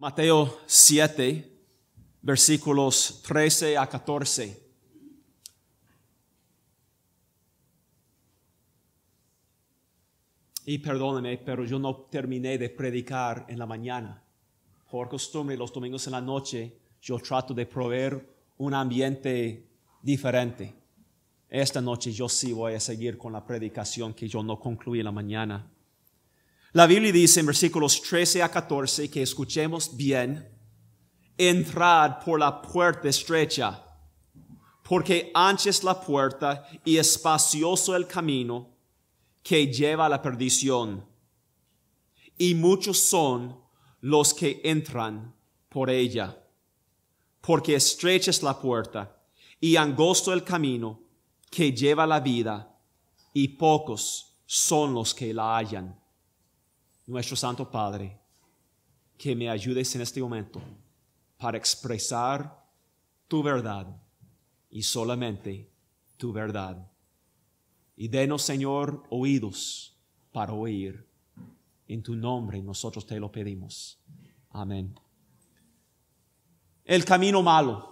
Mateo 7, versículos 13 a 14. Y perdóneme, pero yo no terminé de predicar en la mañana. Por costumbre, los domingos en la noche, yo trato de proveer un ambiente diferente. Esta noche yo sí voy a seguir con la predicación que yo no concluí en la mañana. La Biblia dice en versículos 13 a 14 que escuchemos bien, entrad por la puerta estrecha, porque ancha es la puerta y espacioso el camino que lleva a la perdición, y muchos son los que entran por ella, porque estrecha es la puerta y angosto el camino que lleva a la vida, y pocos son los que la hallan nuestro Santo Padre, que me ayudes en este momento para expresar tu verdad y solamente tu verdad. Y denos, Señor, oídos para oír. En tu nombre nosotros te lo pedimos. Amén. El camino malo.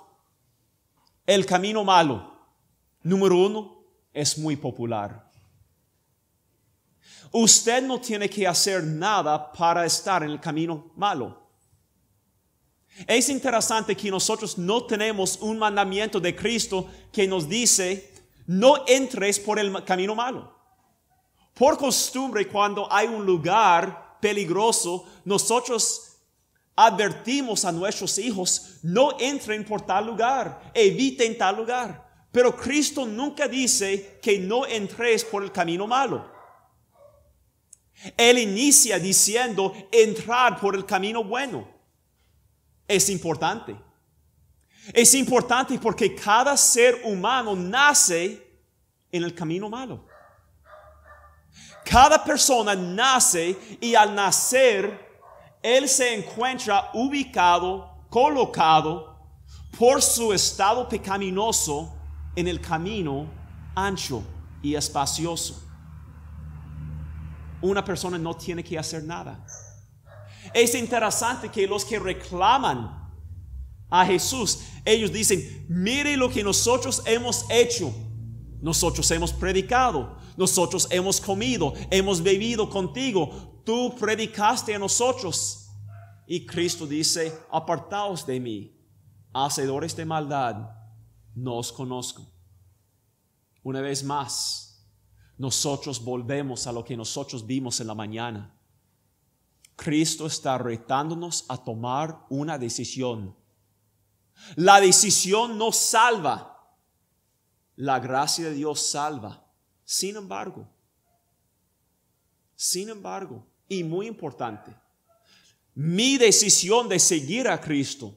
El camino malo, número uno, es muy popular. Usted no tiene que hacer nada para estar en el camino malo. Es interesante que nosotros no tenemos un mandamiento de Cristo que nos dice, no entres por el camino malo. Por costumbre, cuando hay un lugar peligroso, nosotros advertimos a nuestros hijos, no entren por tal lugar, eviten tal lugar. Pero Cristo nunca dice que no entres por el camino malo. Él inicia diciendo, entrar por el camino bueno. Es importante. Es importante porque cada ser humano nace en el camino malo. Cada persona nace y al nacer, él se encuentra ubicado, colocado por su estado pecaminoso en el camino ancho y espacioso una persona no tiene que hacer nada. Es interesante que los que reclaman a Jesús, ellos dicen, mire lo que nosotros hemos hecho. Nosotros hemos predicado, nosotros hemos comido, hemos bebido contigo, tú predicaste a nosotros. Y Cristo dice, apartaos de mí, hacedores de maldad, no os conozco. Una vez más, nosotros volvemos a lo que nosotros vimos en la mañana. Cristo está retándonos a tomar una decisión. La decisión no salva. La gracia de Dios salva. Sin embargo, sin embargo, y muy importante, mi decisión de seguir a Cristo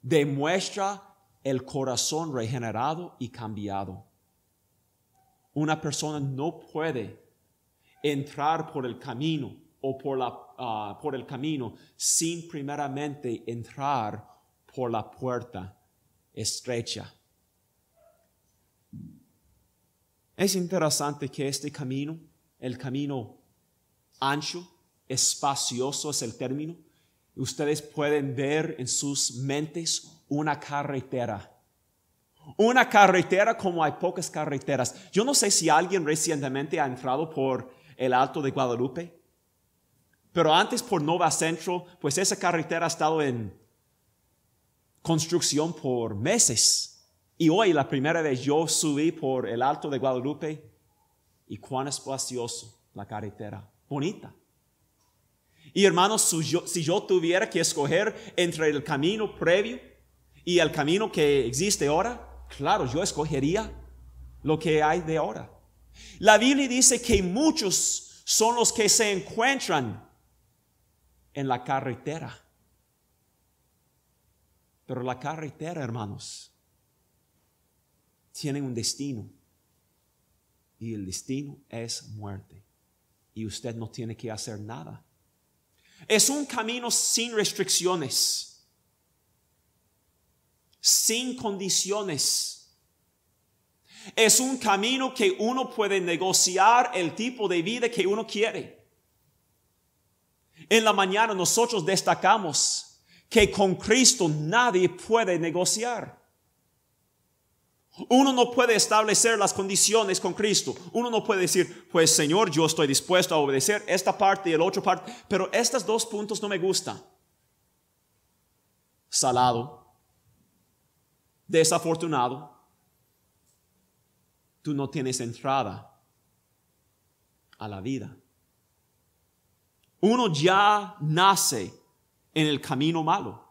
demuestra el corazón regenerado y cambiado. Una persona no puede entrar por el camino o por, la, ah, por el camino sin primeramente entrar por la puerta estrecha. Es interesante que este camino, el camino ancho, espacioso es el término, ustedes pueden ver en sus mentes una carretera una carretera como hay pocas carreteras. Yo no sé si alguien recientemente ha entrado por el Alto de Guadalupe, pero antes por Nova Centro, pues esa carretera ha estado en construcción por meses. Y hoy la primera vez yo subí por el Alto de Guadalupe y cuán espacioso la carretera, bonita. Y hermanos, yo, si yo tuviera que escoger entre el camino previo y el camino que existe ahora, Claro, yo escogería lo que hay de ahora. La Biblia dice que muchos son los que se encuentran en la carretera. Pero la carretera, hermanos, tiene un destino. Y el destino es muerte. Y usted no tiene que hacer nada. Es un camino sin restricciones sin condiciones. Es un camino que uno puede negociar el tipo de vida que uno quiere. En la mañana nosotros destacamos que con Cristo nadie puede negociar. Uno no puede establecer las condiciones con Cristo. Uno no puede decir, pues Señor, yo estoy dispuesto a obedecer esta parte y el otro parte, pero estos dos puntos no me gustan. Salado desafortunado, tú no tienes entrada a la vida. Uno ya nace en el camino malo.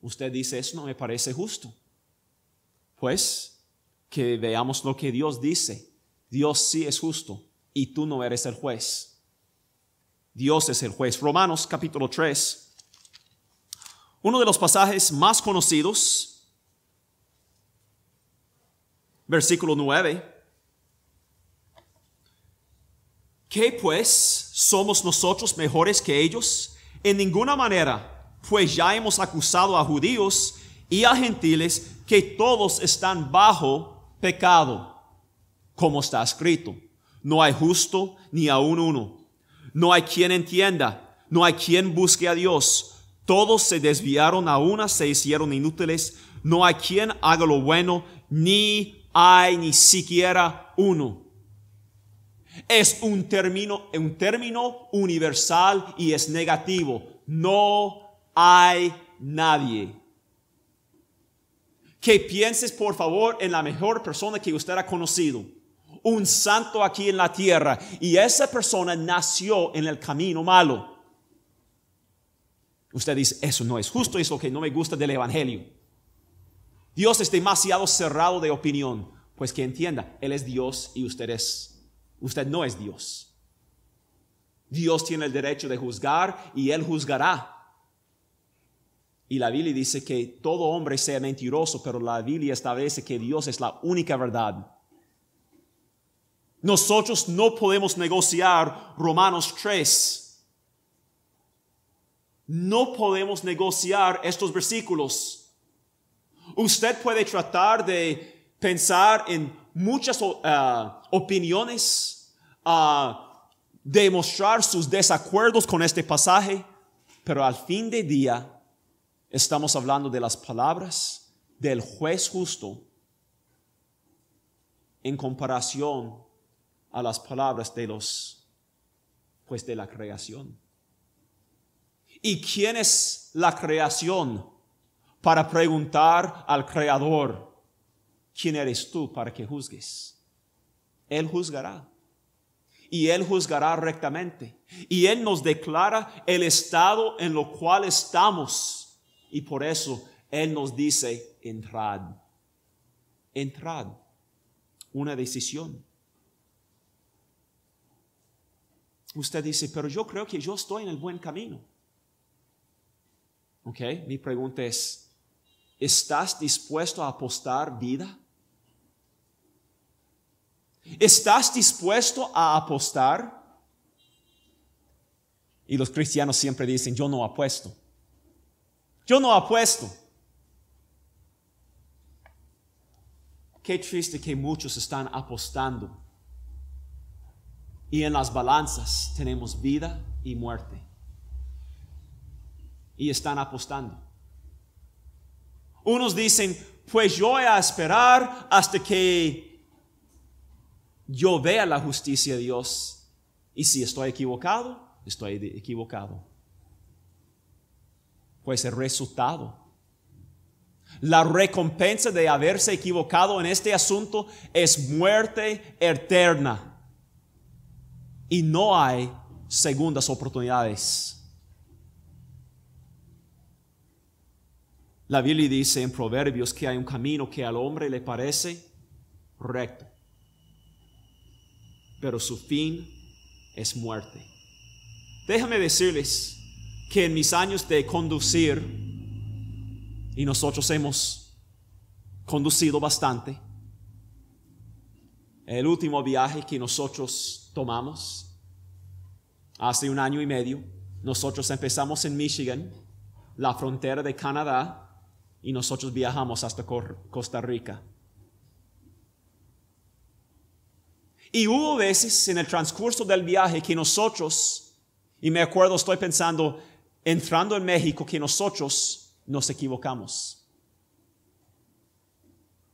Usted dice, eso no me parece justo. Pues que veamos lo que Dios dice. Dios sí es justo y tú no eres el juez. Dios es el juez. Romanos capítulo 3. Uno de los pasajes más conocidos versículo 9. ¿Qué pues somos nosotros mejores que ellos? En ninguna manera, pues ya hemos acusado a judíos y a gentiles que todos están bajo pecado, como está escrito. No hay justo ni aún uno. No hay quien entienda, no hay quien busque a Dios. Todos se desviaron, a una se hicieron inútiles. No hay quien haga lo bueno, ni hay ni siquiera uno. Es un término, un término universal y es negativo. No hay nadie. Que pienses, por favor, en la mejor persona que usted ha conocido. Un santo aquí en la tierra. Y esa persona nació en el camino malo. Usted dice, eso no es justo, eso que no me gusta del Evangelio. Dios es demasiado cerrado de opinión. Pues que entienda, Él es Dios y usted es, usted no es Dios. Dios tiene el derecho de juzgar y Él juzgará. Y la Biblia dice que todo hombre sea mentiroso, pero la Biblia establece que Dios es la única verdad. Nosotros no podemos negociar Romanos 3. No podemos negociar estos versículos. Usted puede tratar de pensar en muchas ah, opiniones, a ah, demostrar sus desacuerdos con este pasaje, pero al fin de día estamos hablando de las palabras del juez justo en comparación a las palabras de los pues de la creación. ¿Y quién es la creación? para preguntar al Creador, ¿quién eres tú para que juzgues? Él juzgará. Y Él juzgará rectamente. Y Él nos declara el estado en lo cual estamos. Y por eso Él nos dice, entrad. Entrad. Una decisión. Usted dice, pero yo creo que yo estoy en el buen camino. ¿Ok? Mi pregunta es, ¿Estás dispuesto a apostar vida? ¿Estás dispuesto a apostar? Y los cristianos siempre dicen, yo no apuesto. Yo no apuesto. Qué triste que muchos están apostando. Y en las balanzas tenemos vida y muerte. Y están apostando. Unos dicen, pues yo voy a esperar hasta que yo vea la justicia de Dios. Y si estoy equivocado, estoy equivocado. Pues el resultado, la recompensa de haberse equivocado en este asunto es muerte eterna. Y no hay segundas oportunidades. La Biblia dice en Proverbios que hay un camino que al hombre le parece recto, pero su fin es muerte. Déjame decirles que en mis años de conducir, y nosotros hemos conducido bastante, el último viaje que nosotros tomamos, hace un año y medio, nosotros empezamos en Michigan, la frontera de Canadá, y nosotros viajamos hasta Costa Rica. Y hubo veces en el transcurso del viaje que nosotros, y me acuerdo, estoy pensando, entrando en México, que nosotros nos equivocamos.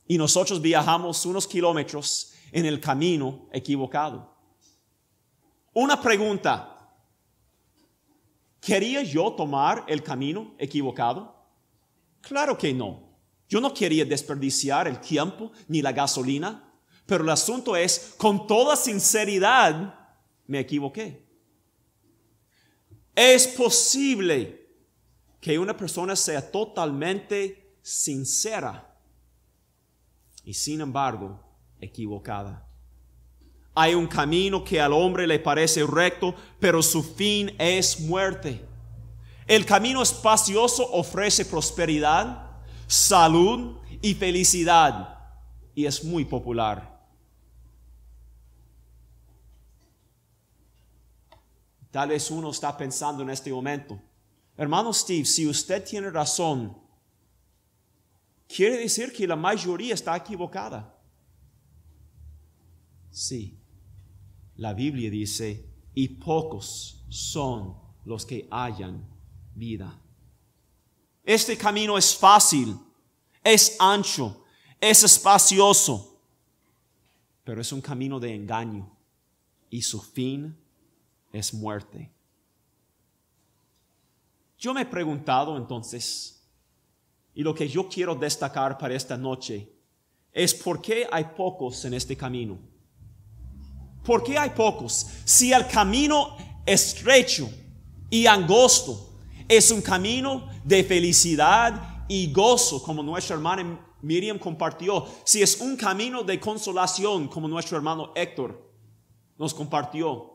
Y nosotros viajamos unos kilómetros en el camino equivocado. Una pregunta, ¿quería yo tomar el camino equivocado? Claro que no. Yo no quería desperdiciar el tiempo ni la gasolina, pero el asunto es, con toda sinceridad, me equivoqué. Es posible que una persona sea totalmente sincera y sin embargo equivocada. Hay un camino que al hombre le parece recto, pero su fin es muerte. El camino espacioso ofrece prosperidad, salud y felicidad y es muy popular. Tal vez uno está pensando en este momento, hermano Steve, si usted tiene razón, quiere decir que la mayoría está equivocada. Sí, la Biblia dice, y pocos son los que hayan vida. Este camino es fácil, es ancho, es espacioso, pero es un camino de engaño y su fin es muerte. Yo me he preguntado entonces, y lo que yo quiero destacar para esta noche es por qué hay pocos en este camino. ¿Por qué hay pocos? Si el camino estrecho y angosto es un camino de felicidad y gozo, como nuestra hermana Miriam compartió. Si es un camino de consolación, como nuestro hermano Héctor nos compartió.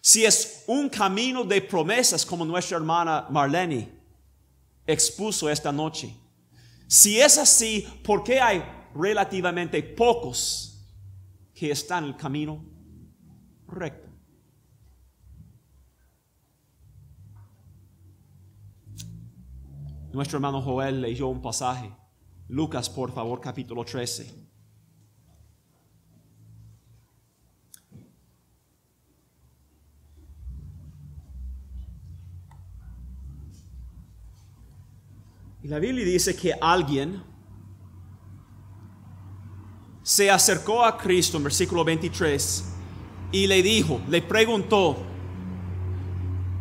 Si es un camino de promesas, como nuestra hermana Marlene expuso esta noche. Si es así, ¿por qué hay relativamente pocos que están en el camino recto? Nuestro hermano Joel leyó un pasaje. Lucas, por favor, capítulo 13. Y la Biblia dice que alguien se acercó a Cristo en versículo 23 y le dijo, le preguntó,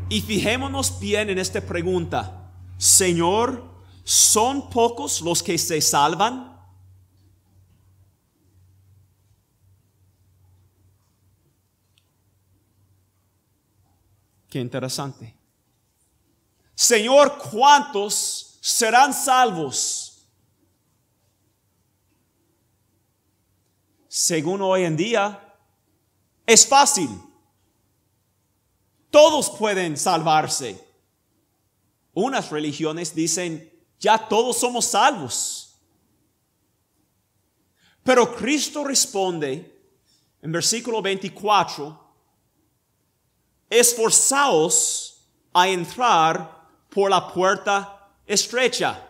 y fijémonos bien en esta pregunta. Señor, ¿son pocos los que se salvan? Qué interesante. Señor, ¿cuántos serán salvos? Según hoy en día, es fácil. Todos pueden salvarse. Unas religiones dicen, ya todos somos salvos. Pero Cristo responde en versículo 24, esforzaos a entrar por la puerta estrecha.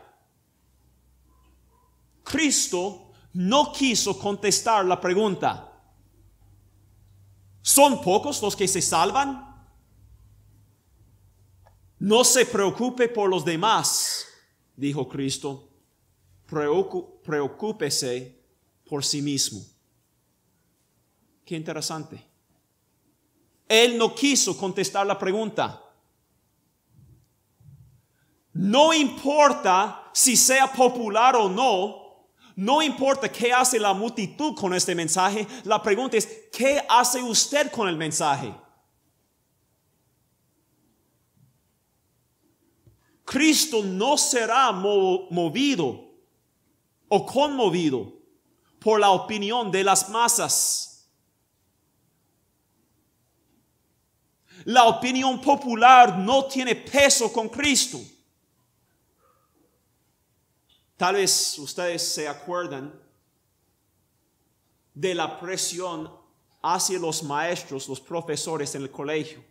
Cristo no quiso contestar la pregunta. ¿Son pocos los que se salvan? No se preocupe por los demás, dijo Cristo. Preocúpese por sí mismo. Qué interesante. Él no quiso contestar la pregunta. No importa si sea popular o no, no importa qué hace la multitud con este mensaje, la pregunta es, ¿qué hace usted con el mensaje? Cristo no será movido o conmovido por la opinión de las masas. La opinión popular no tiene peso con Cristo. Tal vez ustedes se acuerdan de la presión hacia los maestros, los profesores en el colegio.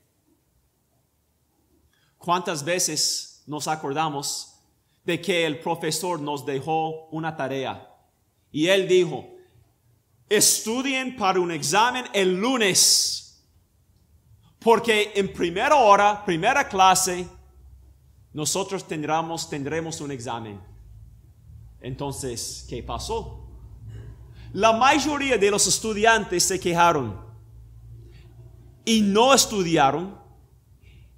¿Cuántas veces nos acordamos de que el profesor nos dejó una tarea y él dijo, estudien para un examen el lunes, porque en primera hora, primera clase, nosotros tendremos, tendremos un examen. Entonces, ¿qué pasó? La mayoría de los estudiantes se quejaron y no estudiaron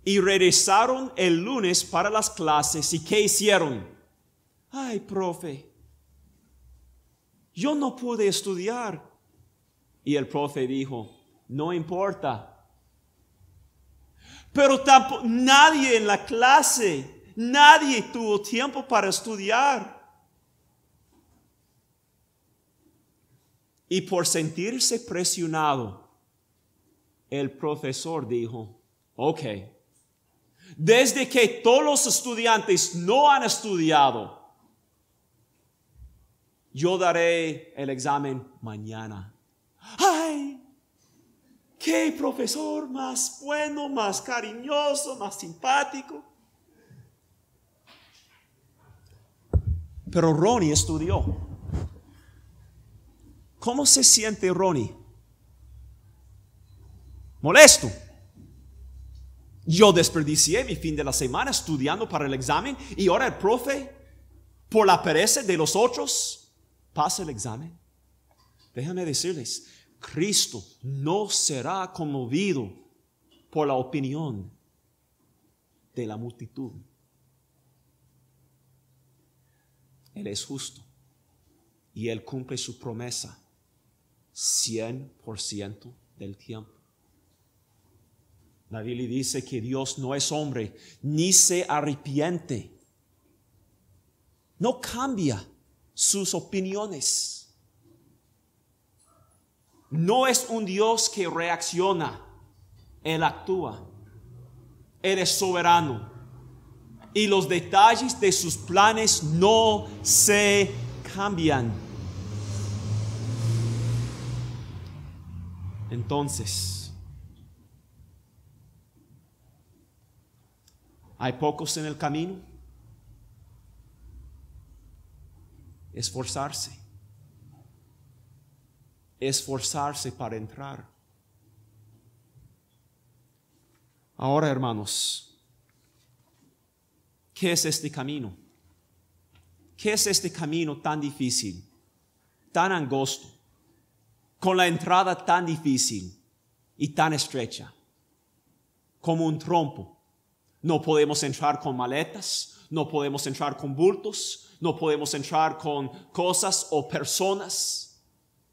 y regresaron el lunes para las clases. ¿Y qué hicieron? Ay, profe, yo no pude estudiar. Y el profe dijo, no importa. Pero tampoco, nadie en la clase, nadie tuvo tiempo para estudiar. Y por sentirse presionado, el profesor dijo, ok, desde que todos los estudiantes no han estudiado, yo daré el examen mañana. ¡Ay! ¡Qué profesor más bueno, más cariñoso, más simpático! Pero Ronnie estudió. ¿Cómo se siente Ronnie? Molesto. Yo desperdicié mi fin de la semana estudiando para el examen y ahora el profe, por la pereza de los otros, pasa el examen. Déjame decirles, Cristo no será conmovido por la opinión de la multitud. Él es justo y Él cumple su promesa 100% del tiempo. La Biblia dice que Dios no es hombre, ni se arrepiente. No cambia sus opiniones. No es un Dios que reacciona, Él actúa. Él es soberano. Y los detalles de sus planes no se cambian. Entonces, Hay pocos en el camino. Esforzarse. Esforzarse para entrar. Ahora, hermanos, ¿qué es este camino? ¿Qué es este camino tan difícil, tan angosto, con la entrada tan difícil y tan estrecha, como un trompo? No podemos entrar con maletas, no podemos entrar con bultos, no podemos entrar con cosas o personas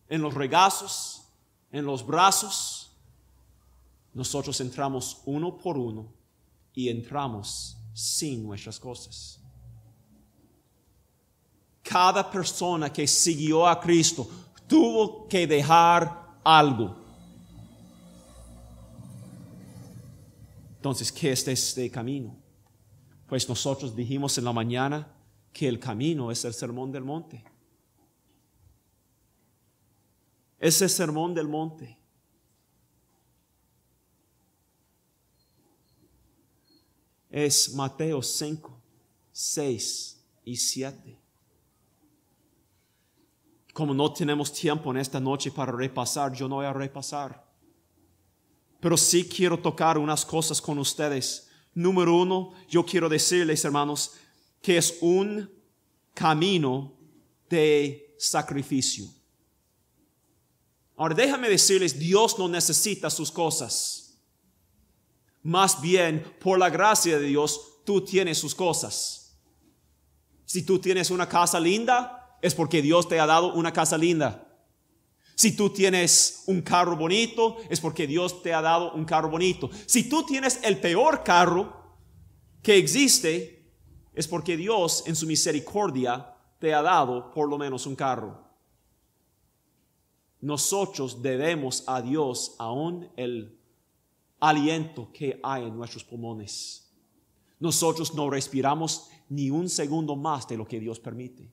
en los regazos, en los brazos. Nosotros entramos uno por uno y entramos sin nuestras cosas. Cada persona que siguió a Cristo tuvo que dejar algo. Entonces, ¿qué es este camino? Pues nosotros dijimos en la mañana que el camino es el sermón del monte. Ese sermón del monte. Es Mateo 5, 6 y 7 como no tenemos tiempo en esta noche para repasar, yo no voy a repasar pero sí quiero tocar unas cosas con ustedes. Número uno, yo quiero decirles, hermanos, que es un camino de sacrificio. Ahora déjame decirles, Dios no necesita sus cosas. Más bien, por la gracia de Dios, tú tienes sus cosas. Si tú tienes una casa linda, es porque Dios te ha dado una casa linda. Si tú tienes un carro bonito, es porque Dios te ha dado un carro bonito. Si tú tienes el peor carro que existe, es porque Dios en su misericordia te ha dado por lo menos un carro. Nosotros debemos a Dios aún el aliento que hay en nuestros pulmones. Nosotros no respiramos ni un segundo más de lo que Dios permite.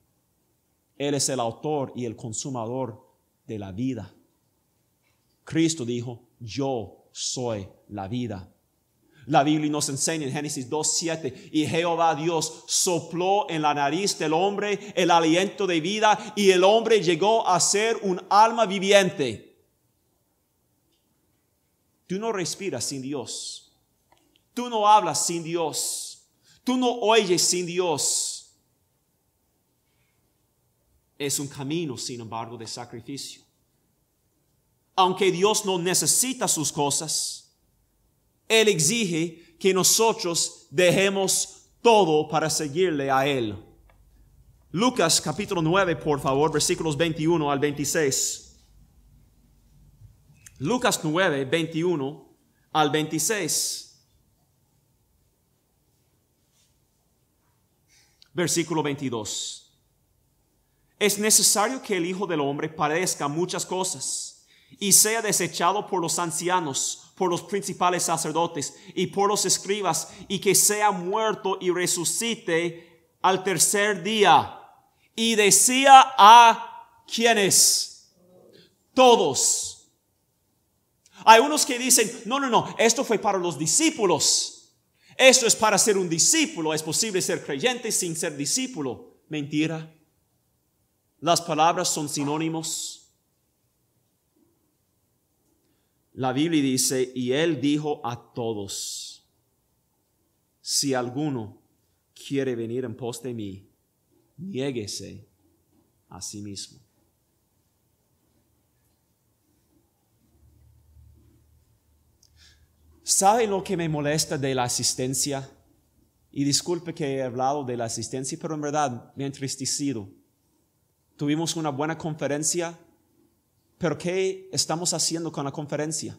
Él es el autor y el consumador de la vida. Cristo dijo, yo soy la vida. La Biblia nos enseña en Génesis 2.7, y Jehová Dios sopló en la nariz del hombre el aliento de vida y el hombre llegó a ser un alma viviente. Tú no respiras sin Dios. Tú no hablas sin Dios. Tú no oyes sin Dios. Es un camino, sin embargo, de sacrificio. Aunque Dios no necesita sus cosas, Él exige que nosotros dejemos todo para seguirle a Él. Lucas capítulo 9, por favor, versículos 21 al 26. Lucas 9, 21 al 26. Versículo 22. Es necesario que el Hijo del Hombre padezca muchas cosas y sea desechado por los ancianos, por los principales sacerdotes y por los escribas y que sea muerto y resucite al tercer día. Y decía a quienes, todos. Hay unos que dicen, no, no, no, esto fue para los discípulos. Esto es para ser un discípulo. Es posible ser creyente sin ser discípulo. Mentira. Las palabras son sinónimos. La Biblia dice, y él dijo a todos, si alguno quiere venir en pos de mí, niéguese a sí mismo. ¿Sabe lo que me molesta de la asistencia? Y disculpe que he hablado de la asistencia, pero en verdad me ha entristecido tuvimos una buena conferencia, pero ¿qué estamos haciendo con la conferencia?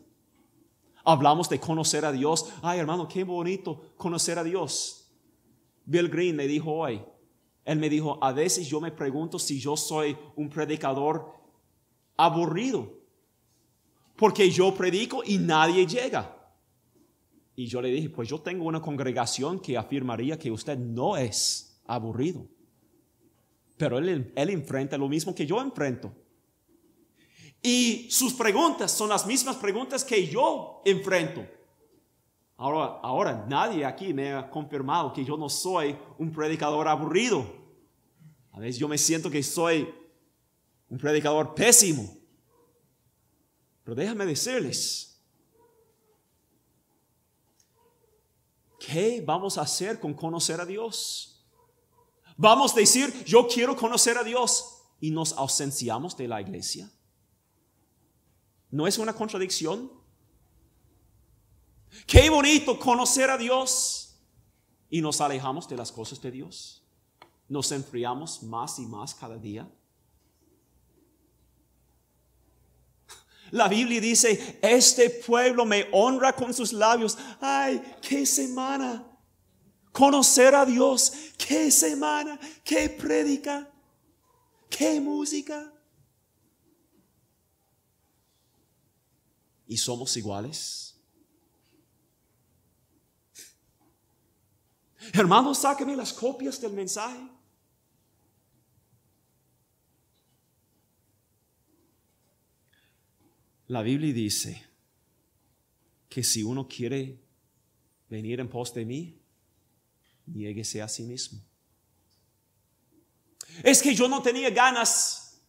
Hablamos de conocer a Dios. Ay, hermano, qué bonito conocer a Dios. Bill Green me dijo hoy, él me dijo, a veces yo me pregunto si yo soy un predicador aburrido, porque yo predico y nadie llega. Y yo le dije, pues yo tengo una congregación que afirmaría que usted no es aburrido pero él, enfrenta lo mismo que yo enfrento. Y sus preguntas son las mismas preguntas que yo enfrento. Ahora, ahora nadie aquí me ha confirmado que yo no soy un predicador aburrido. A veces yo me siento que soy un predicador pésimo. Pero déjame decirles, ¿qué vamos a hacer con conocer a Dios? Vamos a decir, yo quiero conocer a Dios y nos ausenciamos de la iglesia. ¿No es una contradicción? Qué bonito conocer a Dios y nos alejamos de las cosas de Dios. Nos enfriamos más y más cada día. La Biblia dice, este pueblo me honra con sus labios. ¡Ay, qué semana! conocer a Dios. Qué semana, qué prédica, qué música. ¿Y somos iguales? Hermano, sáqueme las copias del mensaje. La Biblia dice que si uno quiere venir en pos de mí, niéguese a sí mismo. Es que yo no tenía ganas.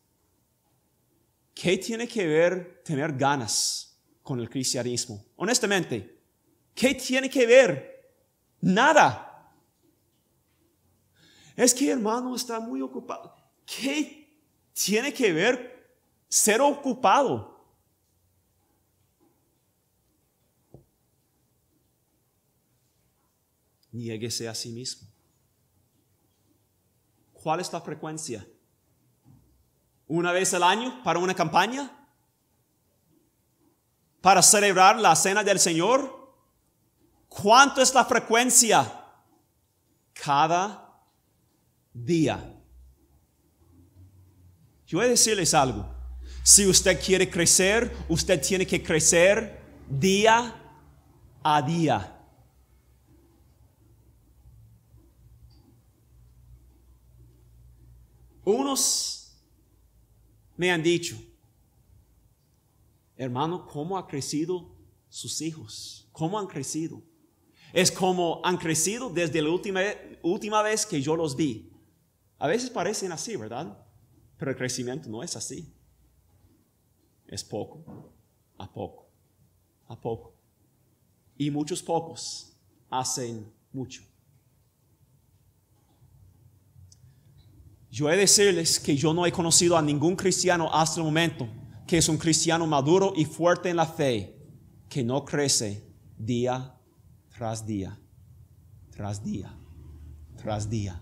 ¿Qué tiene que ver tener ganas con el cristianismo? Honestamente, ¿qué tiene que ver? Nada. Es que hermano está muy ocupado. ¿Qué tiene que ver ser ocupado? niéguese a sí mismo. ¿Cuál es la frecuencia? ¿Una vez al año para una campaña? ¿Para celebrar la cena del Señor? ¿Cuánto es la frecuencia? Cada día. Yo voy a decirles algo. Si usted quiere crecer, usted tiene que crecer día a día. Unos me han dicho, hermano, ¿cómo han crecido sus hijos? ¿Cómo han crecido? Es como han crecido desde la última, última vez que yo los vi. A veces parecen así, ¿verdad? Pero el crecimiento no es así. Es poco, a poco, a poco. Y muchos pocos hacen mucho. Yo he de decirles que yo no he conocido a ningún cristiano hasta el momento que es un cristiano maduro y fuerte en la fe, que no crece día tras día, tras día, tras día.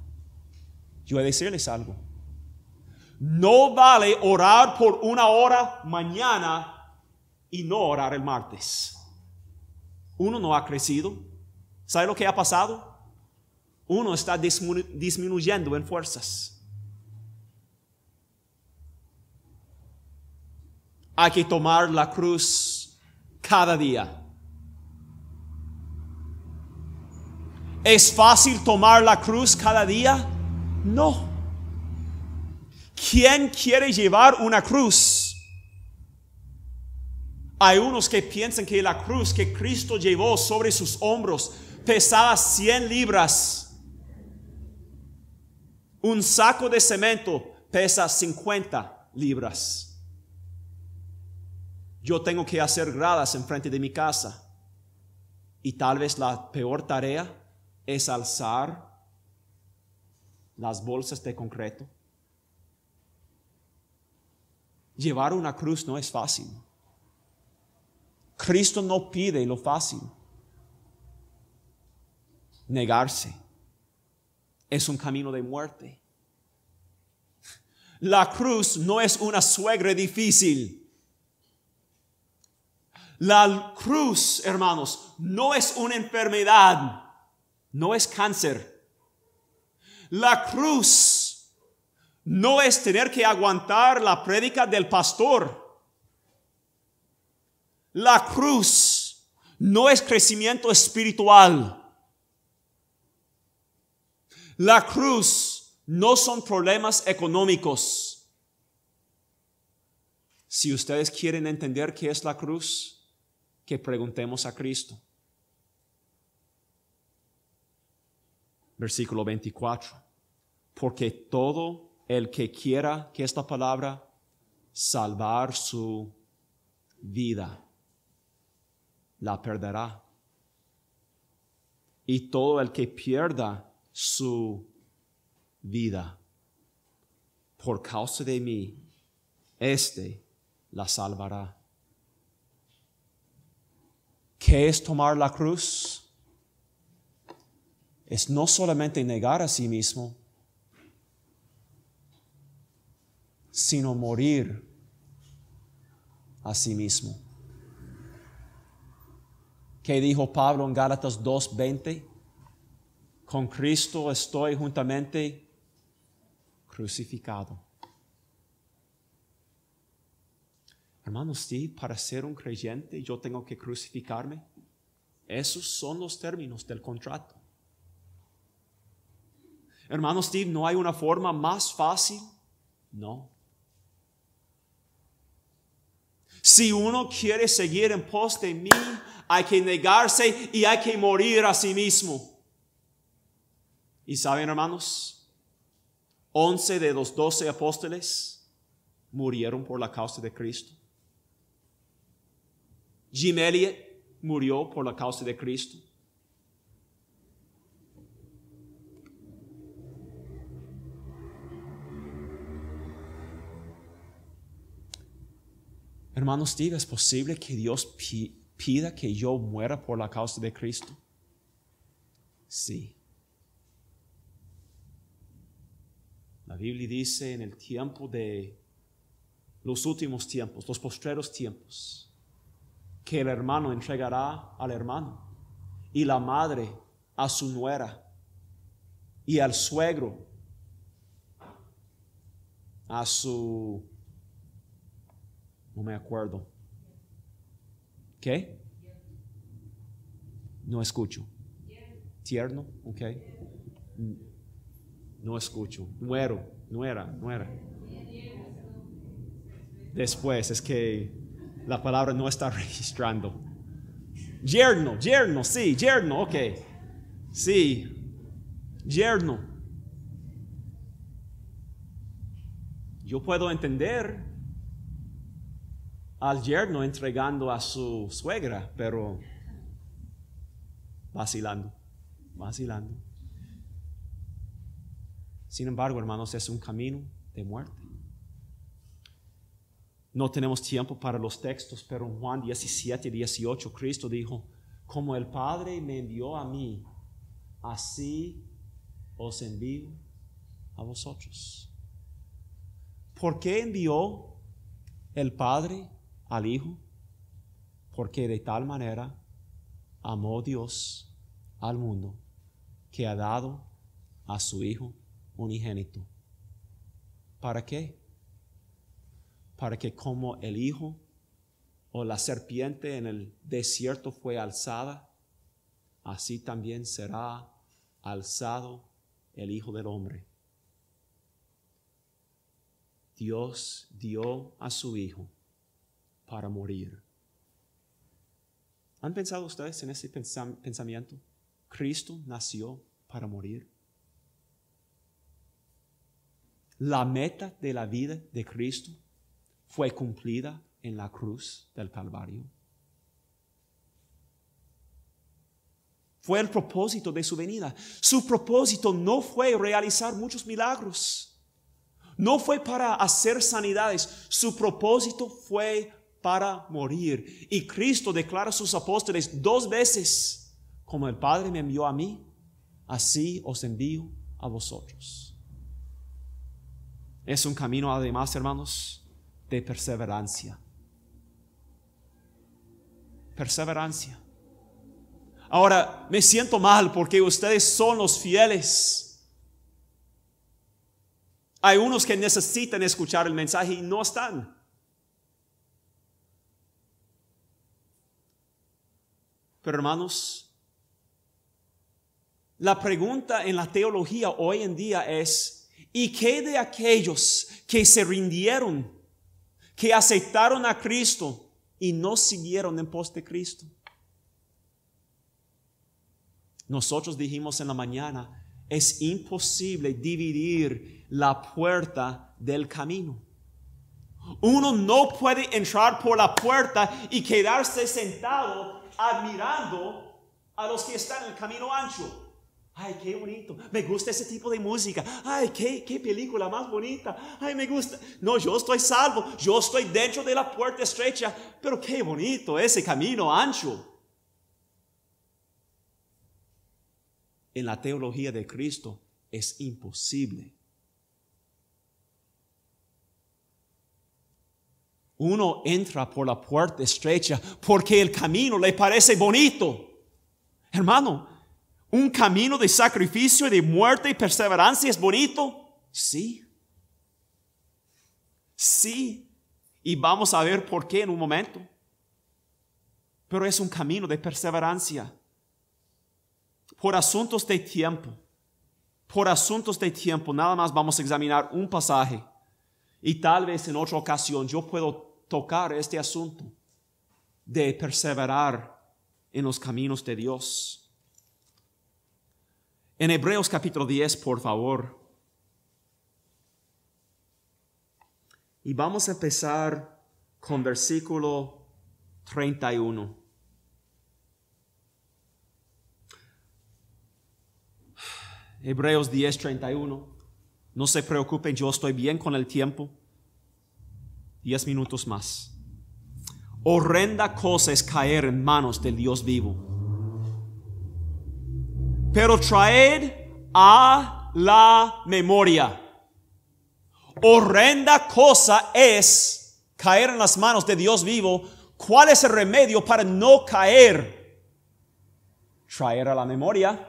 Yo he de decirles algo. No vale orar por una hora mañana y no orar el martes. Uno no ha crecido. ¿Sabe lo que ha pasado? Uno está disminuyendo en fuerzas. Hay que tomar la cruz cada día. ¿Es fácil tomar la cruz cada día? No. ¿Quién quiere llevar una cruz? Hay unos que piensan que la cruz que Cristo llevó sobre sus hombros pesaba 100 libras. Un saco de cemento pesa 50 libras. Yo tengo que hacer gradas enfrente de mi casa. Y tal vez la peor tarea es alzar las bolsas de concreto. Llevar una cruz no es fácil. Cristo no pide lo fácil. Negarse es un camino de muerte. La cruz no es una suegra difícil. La cruz, hermanos, no es una enfermedad, no es cáncer. La cruz no es tener que aguantar la prédica del pastor. La cruz no es crecimiento espiritual. La cruz no son problemas económicos. Si ustedes quieren entender qué es la cruz, que preguntemos a Cristo. Versículo 24. Porque todo el que quiera que esta palabra salvar su vida, la perderá. Y todo el que pierda su vida por causa de mí, Este. la salvará. ¿Qué es tomar la cruz? Es no solamente negar a sí mismo, sino morir a sí mismo. ¿Qué dijo Pablo en Gálatas 2:20? Con Cristo estoy juntamente crucificado. Hermano Steve, para ser un creyente yo tengo que crucificarme. Esos son los términos del contrato. Hermano Steve, ¿no hay una forma más fácil? No. Si uno quiere seguir en pos de mí, hay que negarse y hay que morir a sí mismo. Y saben, hermanos, 11 de los 12 apóstoles murieron por la causa de Cristo. Jim Elliot murió por la causa de Cristo. Hermanos, diga, ¿es posible que Dios pida que yo muera por la causa de Cristo? Sí. La Biblia dice en el tiempo de los últimos tiempos, los postreros tiempos, que el hermano entregará al hermano y la madre a su nuera y al suegro a su... No me acuerdo. ¿Qué? No escucho. Tierno, ok. No escucho. Muero... nuera, nuera. Después, es que la palabra no está registrando. Yerno, yerno, sí, yerno, ok. Sí, yerno. Yo puedo entender al yerno entregando a su suegra, pero vacilando, vacilando. Sin embargo, hermanos, es un camino de muerte. No tenemos tiempo para los textos, pero en Juan 17, 18, Cristo dijo, como el Padre me envió a mí, así os envío a vosotros. ¿Por qué envió el Padre al Hijo? Porque de tal manera amó Dios al mundo que ha dado a su Hijo unigénito. ¿Para qué? para que como el hijo o la serpiente en el desierto fue alzada, así también será alzado el Hijo del Hombre. Dios dio a su Hijo para morir. ¿Han pensado ustedes en ese pensamiento? Cristo nació para morir. La meta de la vida de Cristo fue cumplida en la cruz del Calvario. Fue el propósito de su venida. Su propósito no fue realizar muchos milagros. No fue para hacer sanidades. Su propósito fue para morir. Y Cristo declara a sus apóstoles dos veces, como el Padre me envió a mí, así os envío a vosotros. Es un camino además, hermanos, de perseverancia. Perseverancia. Ahora, me siento mal porque ustedes son los fieles. Hay unos que necesitan escuchar el mensaje y no están. Pero hermanos, la pregunta en la teología hoy en día es, ¿y qué de aquellos que se rindieron que aceptaron a Cristo y no siguieron en pos de Cristo. Nosotros dijimos en la mañana, es imposible dividir la puerta del camino. Uno no puede entrar por la puerta y quedarse sentado admirando a los que están en el camino ancho. Ay, qué bonito. Me gusta ese tipo de música. Ay, qué, película más bonita. Ay, me gusta. No, yo estoy salvo. Yo estoy dentro de la puerta estrecha. Pero qué bonito ese camino ancho. En la teología de Cristo es imposible. Uno entra por la puerta estrecha porque el camino le parece bonito. Hermano, un camino de sacrificio, y de muerte y perseverancia es bonito. Sí. Sí. Y vamos a ver por qué en un momento. Pero es un camino de perseverancia. Por asuntos de tiempo. Por asuntos de tiempo. Nada más vamos a examinar un pasaje. Y tal vez en otra ocasión yo puedo tocar este asunto de perseverar en los caminos de Dios. En Hebreos capítulo 10, por favor. Y vamos a empezar con versículo 31. Hebreos 10, 31. No se preocupen, yo estoy bien con el tiempo. Diez minutos más. Horrenda cosa es caer en manos del Dios vivo pero traer a la memoria. Horrenda cosa es caer en las manos de Dios vivo. ¿Cuál es el remedio para no caer? Traer a la memoria.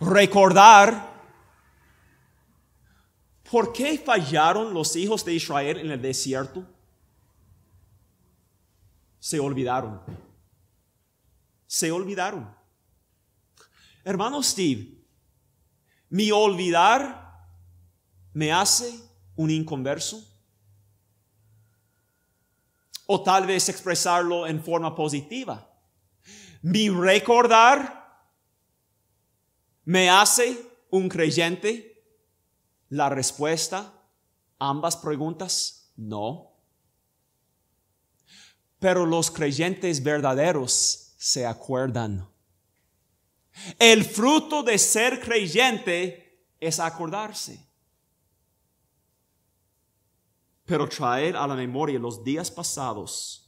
Recordar. ¿Por qué fallaron los hijos de Israel en el desierto? Se olvidaron. Se olvidaron. Hermano Steve, mi olvidar me hace un inconverso. O tal vez expresarlo en forma positiva. Mi recordar me hace un creyente. La respuesta ambas preguntas, no. Pero los creyentes verdaderos se acuerdan. El fruto de ser creyente es acordarse. Pero traer a la memoria los días pasados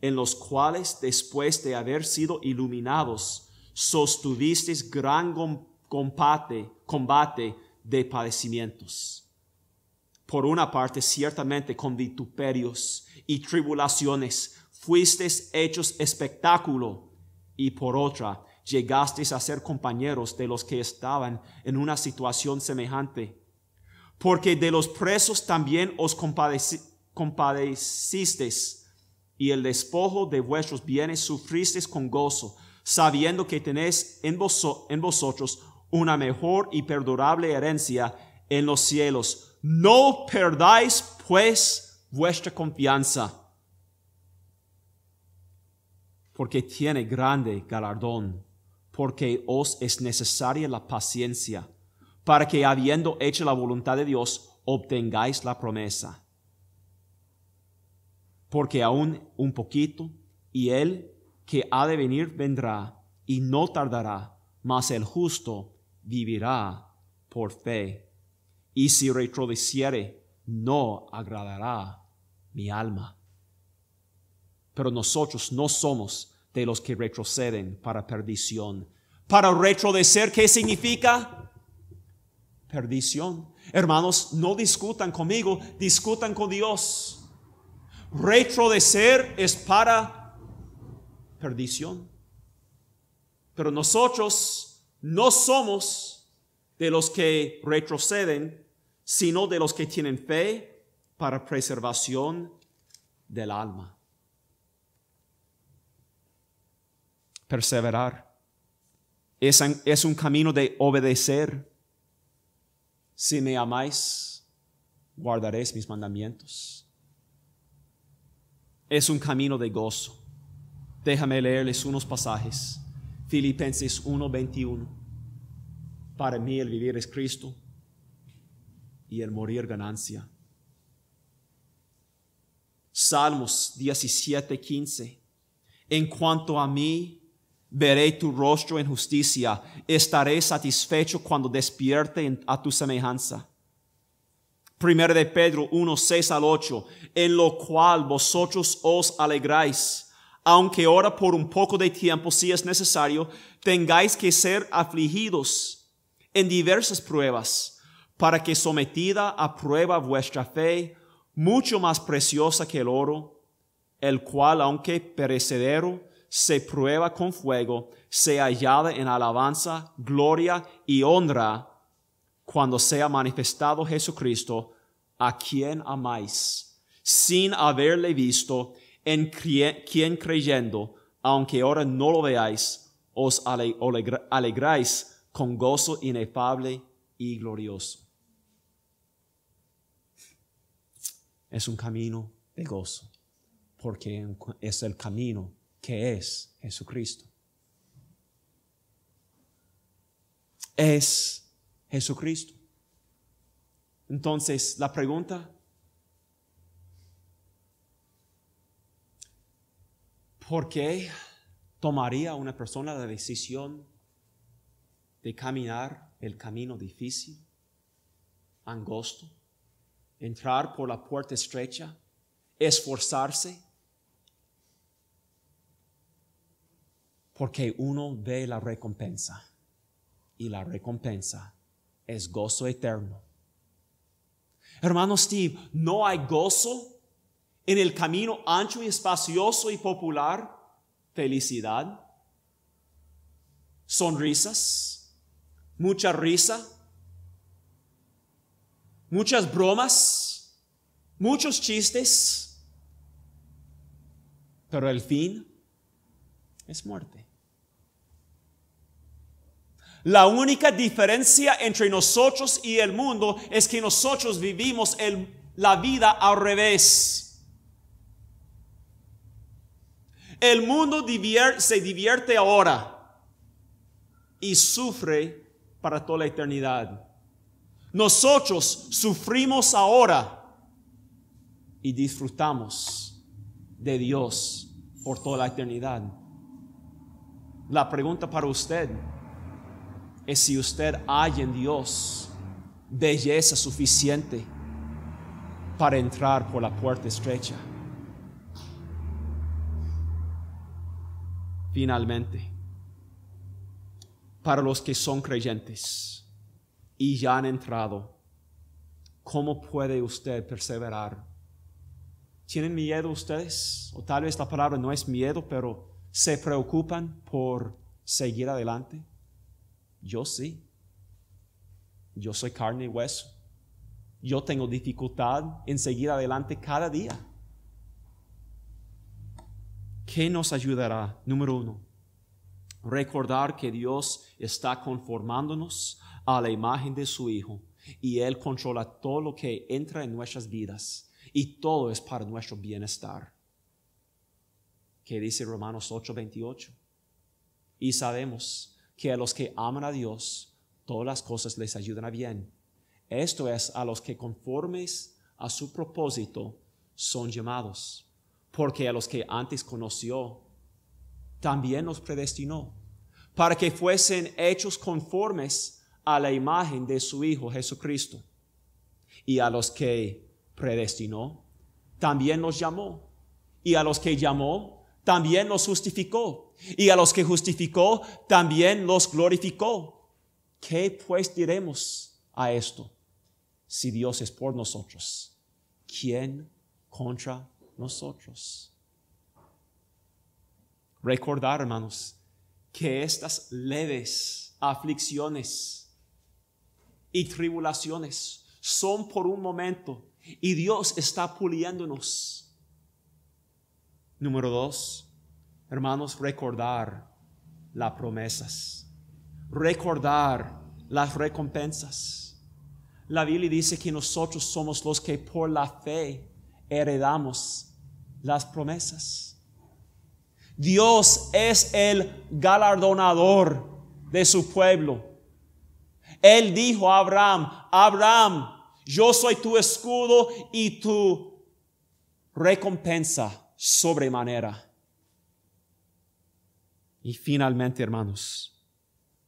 en los cuales después de haber sido iluminados, sostuvisteis gran combate, combate de padecimientos. Por una parte, ciertamente con vituperios y tribulaciones, fuisteis hechos espectáculo, y por otra, llegasteis a ser compañeros de los que estaban en una situación semejante. Porque de los presos también os compadecisteis y el despojo de vuestros bienes sufristeis con gozo, sabiendo que tenéis en, en vosotros una mejor y perdurable herencia en los cielos. No perdáis pues vuestra confianza, porque tiene grande galardón porque os es necesaria la paciencia, para que habiendo hecho la voluntad de Dios, obtengáis la promesa. Porque aún un poquito, y él que ha de venir vendrá, y no tardará, mas el justo vivirá por fe. Y si retrodiciere, no agradará mi alma. Pero nosotros no somos de los que retroceden para perdición. Para retroceder, ¿qué significa? Perdición. Hermanos, no discutan conmigo, discutan con Dios. Retroceder es para perdición. Pero nosotros no somos de los que retroceden, sino de los que tienen fe para preservación del alma. perseverar. Es, un camino de obedecer. Si me amáis, guardaréis mis mandamientos. Es un camino de gozo. Déjame leerles unos pasajes. Filipenses 1:21. Para mí el vivir es Cristo y el morir ganancia. Salmos 17:15. En cuanto a mí, Veré tu rostro en justicia. Estaré satisfecho cuando despierte a tu semejanza. Primero de Pedro 1, 6 al 8. En lo cual vosotros os alegráis aunque ahora por un poco de tiempo, si es necesario, tengáis que ser afligidos en diversas pruebas, para que sometida a prueba vuestra fe, mucho más preciosa que el oro, el cual, aunque perecedero, se prueba con fuego, se hallada en alabanza, gloria y honra cuando sea manifestado Jesucristo, a quien amáis, sin haberle visto, en quien creyendo, aunque ahora no lo veáis, os alegráis con gozo inefable y glorioso. Es un camino de gozo, porque es el camino que es Jesucristo. Es Jesucristo. Entonces, la pregunta, ¿por qué tomaría una persona la decisión de caminar el camino difícil, angosto, entrar por la puerta estrecha, esforzarse? porque uno ve la recompensa y la recompensa es gozo eterno. Hermano Steve, no hay gozo en el camino ancho y espacioso y popular, felicidad, sonrisas, mucha risa, muchas bromas, muchos chistes, pero el fin es muerte. La única diferencia entre nosotros y el mundo es que nosotros vivimos la vida al revés. El mundo se divierte ahora y sufre para toda la eternidad. Nosotros sufrimos ahora y disfrutamos de Dios por toda la eternidad. La pregunta para usted es si usted hay en Dios belleza suficiente para entrar por la puerta estrecha. Finalmente, para los que son creyentes y ya han entrado, ¿cómo puede usted perseverar? ¿Tienen miedo ustedes? O tal vez la palabra no es miedo, pero se preocupan por seguir adelante. Yo sí. Yo soy carne y hueso. Yo tengo dificultad en seguir adelante cada día. ¿Qué nos ayudará? Número uno, recordar que Dios está conformándonos a la imagen de su Hijo y Él controla todo lo que entra en nuestras vidas y todo es para nuestro bienestar. ¿Qué dice Romanos 8:28? Y sabemos que a los que aman a Dios, todas las cosas les ayudan a bien. Esto es, a los que conformes a su propósito son llamados, porque a los que antes conoció, también los predestinó, para que fuesen hechos conformes a la imagen de su Hijo Jesucristo. Y a los que predestinó, también los llamó. Y a los que llamó, también los justificó y a los que justificó, también los glorificó. ¿Qué pues diremos a esto? Si Dios es por nosotros, ¿quién contra nosotros? Recordar, hermanos, que estas leves aflicciones y tribulaciones son por un momento y Dios está puliéndonos. Número dos, hermanos, recordar las promesas, recordar las recompensas. La Biblia dice que nosotros somos los que por la fe heredamos las promesas. Dios es el galardonador de su pueblo. Él dijo a Abraham, Abraham, yo soy tu escudo y tu recompensa sobremanera. Y finalmente, hermanos,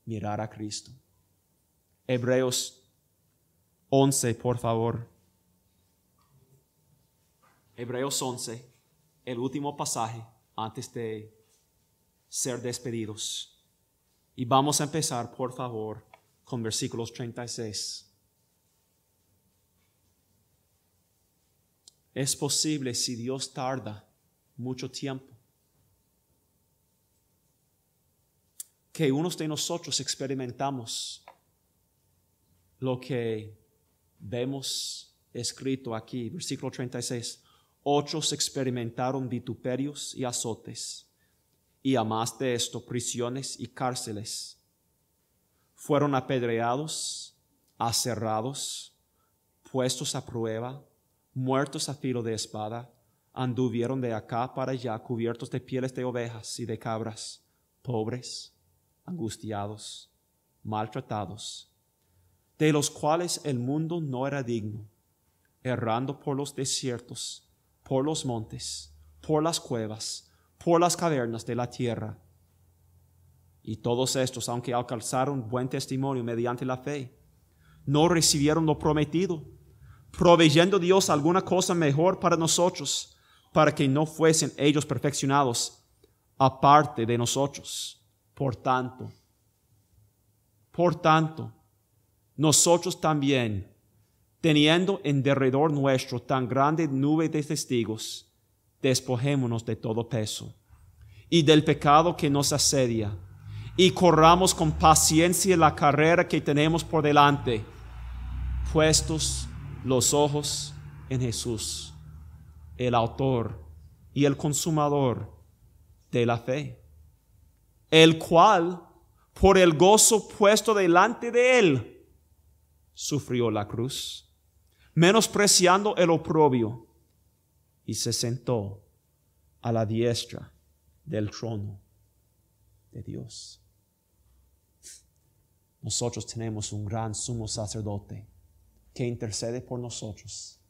mirar a Cristo. Hebreos 11, por favor. Hebreos 11, el último pasaje antes de ser despedidos. Y vamos a empezar, por favor, con versículos 36. Es posible si Dios tarda mucho tiempo que unos de nosotros experimentamos lo que vemos escrito aquí, versículo 36. Otros experimentaron vituperios y azotes, y más de esto, prisiones y cárceles. Fueron apedreados, aserrados, puestos a prueba, muertos a filo de espada, anduvieron de acá para allá cubiertos de pieles de ovejas y de cabras, pobres, angustiados, maltratados, de los cuales el mundo no era digno, errando por los desiertos, por los montes, por las cuevas, por las cavernas de la tierra. Y todos estos, aunque alcanzaron buen testimonio mediante la fe, no recibieron lo prometido, proveyendo Dios alguna cosa mejor para nosotros, para que no fuesen ellos perfeccionados aparte de nosotros por tanto, por tanto, nosotros también, teniendo en derredor nuestro tan grande nube de testigos, despojémonos de todo peso y del pecado que nos asedia, y corramos con paciencia la carrera que tenemos por delante, puestos los ojos en Jesús, el autor y el consumador de la fe el cual, por el gozo puesto delante de él, sufrió la cruz, menospreciando el oprobio, y se sentó a la diestra del trono de Dios. Nosotros tenemos un gran sumo sacerdote que intercede por nosotros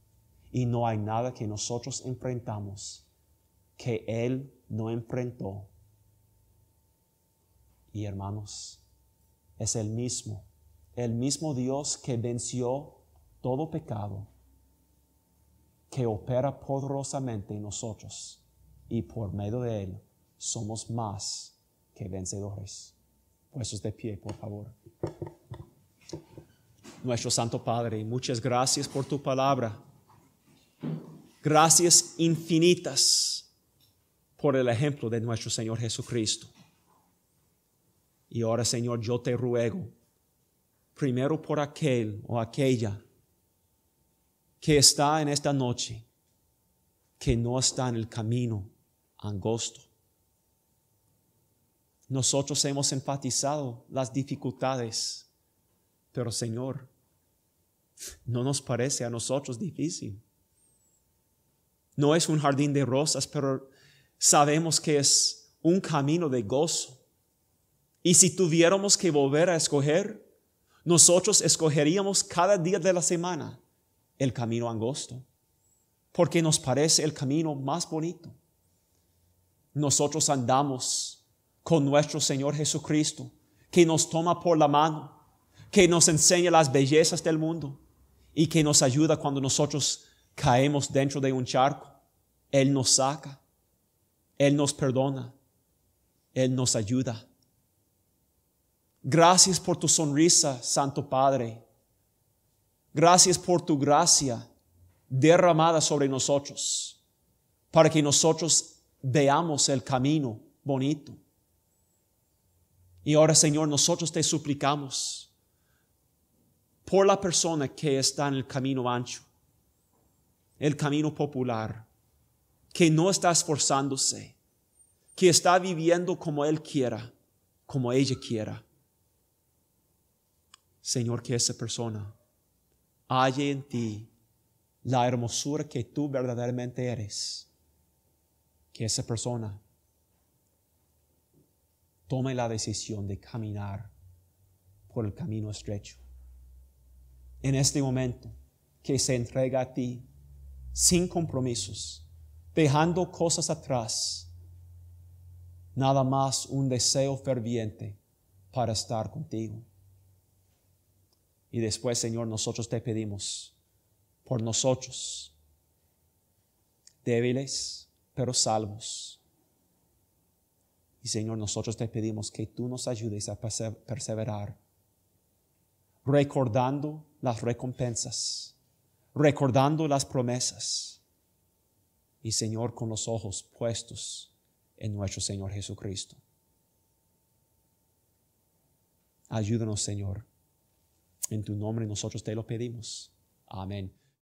y no hay nada que nosotros enfrentamos que Él no enfrentó y hermanos. Es el mismo, el mismo Dios que venció todo pecado, que opera poderosamente en nosotros y por medio de Él somos más que vencedores. Puestos de pie, por favor. Nuestro Santo Padre, muchas gracias por tu palabra. Gracias infinitas por el ejemplo de nuestro Señor Jesucristo. Y ahora, Señor, yo te ruego, primero por aquel o aquella que está en esta noche, que no está en el camino angosto. Nosotros hemos enfatizado las dificultades, pero Señor, no nos parece a nosotros difícil. No es un jardín de rosas, pero sabemos que es un camino de gozo y si tuviéramos que volver a escoger, nosotros escogeríamos cada día de la semana el camino angosto, porque nos parece el camino más bonito. Nosotros andamos con nuestro Señor Jesucristo, que nos toma por la mano, que nos enseña las bellezas del mundo y que nos ayuda cuando nosotros caemos dentro de un charco. Él nos saca, Él nos perdona, Él nos ayuda. Gracias por tu sonrisa, Santo Padre. Gracias por tu gracia derramada sobre nosotros, para que nosotros veamos el camino bonito. Y ahora, Señor, nosotros te suplicamos por la persona que está en el camino ancho, el camino popular, que no está esforzándose, que está viviendo como Él quiera, como ella quiera. Señor, que esa persona halle en ti la hermosura que tú verdaderamente eres. Que esa persona tome la decisión de caminar por el camino estrecho. En este momento, que se entrega a ti sin compromisos, dejando cosas atrás, nada más un deseo ferviente para estar contigo. Y después, Señor, nosotros te pedimos por nosotros, débiles, pero salvos. Y Señor, nosotros te pedimos que tú nos ayudes a perseverar, recordando las recompensas, recordando las promesas. Y Señor, con los ojos puestos en nuestro Señor Jesucristo. Ayúdanos, Señor en tu nombre nosotros te lo pedimos. Amén.